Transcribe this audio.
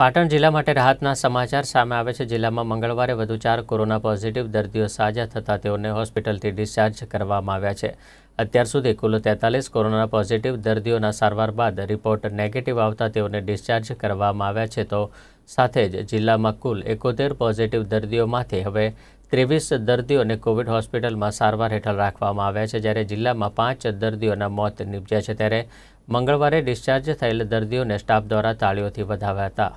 પાટણ જિલ્લા માટે રાહતના સમાચાર સામે આવે છે જિલ્લામાં મંગળવારે વધુ ચાર કોરોના પોઝિટિવ દર્દીઓ સાજા થતાં તેઓને હોસ્પિટલથી ડિસ્ચાર્જ કરવામાં આવ્યા છે અત્યાર સુધી કુલ તેતાલીસ કોરોના પોઝિટિવ દર્દીઓના સારવાર બાદ રિપોર્ટ નેગેટિવ આવતા તેઓને ડિસ્ચાર્જ કરવામાં આવ્યા છે તો સાથે જ જિલ્લામાં કુલ એકોતેર પોઝિટિવ દર્દીઓમાંથી હવે ત્રેવીસ દર્દીઓને કોવિડ હોસ્પિટલમાં સારવાર હેઠળ રાખવામાં આવ્યા છે જ્યારે જિલ્લામાં પાંચ દર્દીઓના મોત નિપજ્યા છે ત્યારે મંગળવારે ડિસ્ચાર્જ થયેલ દર્દીઓને સ્ટાફ દ્વારા તાળીઓથી વધાવ્યા હતા